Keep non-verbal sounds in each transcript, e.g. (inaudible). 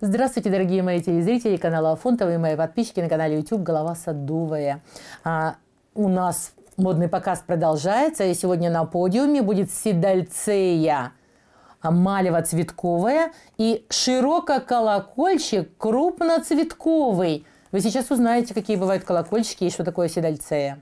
Здравствуйте, дорогие мои телезрители канала Афонтова и мои подписчики на канале YouTube «Голова Садовая». А, у нас модный показ продолжается, и сегодня на подиуме будет седальцея малево-цветковая и ширококолокольчик крупноцветковый. Вы сейчас узнаете, какие бывают колокольчики и что такое седальцея.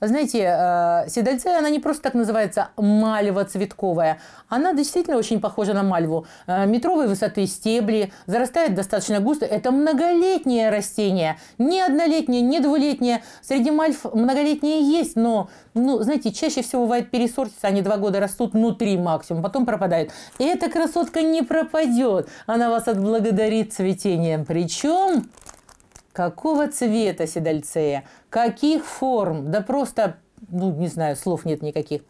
Знаете, э, седальце, она не просто так называется мальва цветковая. Она действительно очень похожа на мальву. Э, Метровой высоты стебли, зарастает достаточно густо. Это многолетнее растение. Не однолетнее, не двулетнее. Среди мальв многолетние есть, но, ну, знаете, чаще всего бывает пересортится. Они два года растут, внутри максимум, потом пропадают. И Эта красотка не пропадет. Она вас отблагодарит цветением. Причем Какого цвета седальцея? Каких форм? Да просто, ну, не знаю, слов нет никаких.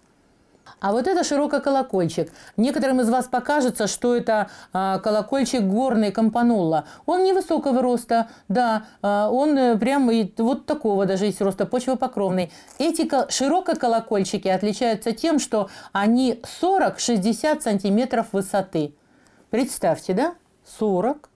А вот это широко колокольчик. Некоторым из вас покажется, что это а, колокольчик горный компанула. Он невысокого роста, да, а, он э, прям и вот такого даже есть роста, почвопокровный. Эти широко колокольчики отличаются тем, что они 40-60 сантиметров высоты. Представьте, да? 40,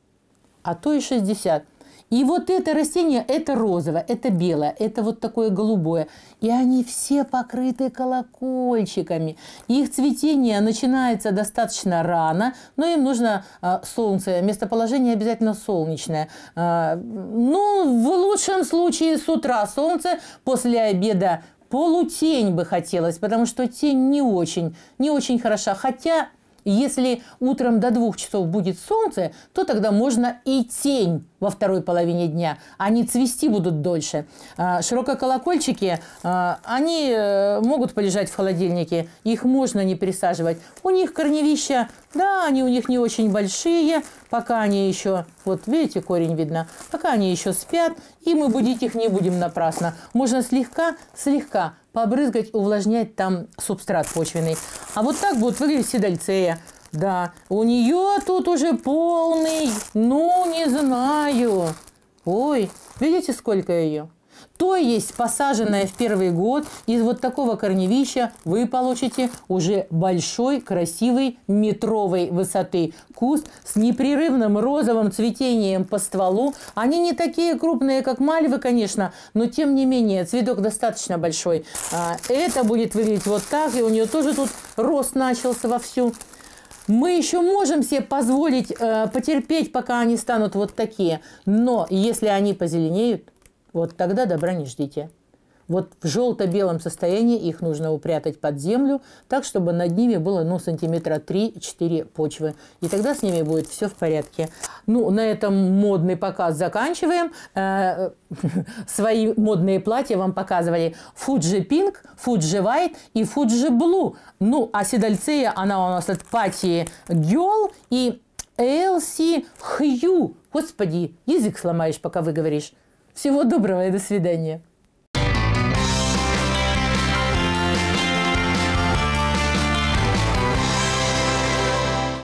а то и 60. И вот это растение, это розовое, это белое, это вот такое голубое. И они все покрыты колокольчиками. Их цветение начинается достаточно рано, но им нужно а, солнце, местоположение обязательно солнечное. А, ну, в лучшем случае с утра солнце, после обеда полутень бы хотелось, потому что тень не очень, не очень хороша. Хотя если утром до двух часов будет солнце, то тогда можно и тень во второй половине дня. Они цвести будут дольше. А, ширококолокольчики, а, они э, могут полежать в холодильнике. Их можно не пересаживать. У них корневища, да, они у них не очень большие. Пока они еще, вот видите, корень видно. Пока они еще спят, и мы будить их не будем напрасно. Можно слегка, слегка побрызгать, увлажнять там субстрат почвенный. А вот так будут выглядеть седальцея. Да, у нее тут уже полный, ну, не знаю. Ой, видите, сколько ее? То есть посаженное в первый год из вот такого корневища вы получите уже большой, красивый, метровой высоты куст с непрерывным розовым цветением по стволу. Они не такие крупные, как мальвы, конечно, но тем не менее цветок достаточно большой. А, это будет выглядеть вот так, и у нее тоже тут рост начался вовсю. Мы еще можем себе позволить э, потерпеть, пока они станут вот такие. Но если они позеленеют, вот тогда добра не ждите. Вот в желто-белом состоянии их нужно упрятать под землю, так, чтобы над ними было ну, сантиметра 3-4 почвы. И тогда с ними будет все в порядке. Ну, на этом модный показ заканчиваем. Э, (laughs) свои модные платья вам показывали Фуджи Пинк, Фуджи Вайт и Фуджи Блу. Ну, а Седальцея, она у нас от Пати Гёл и Элси Хью. Господи, язык сломаешь, пока вы говоришь. Всего доброго и до свидания.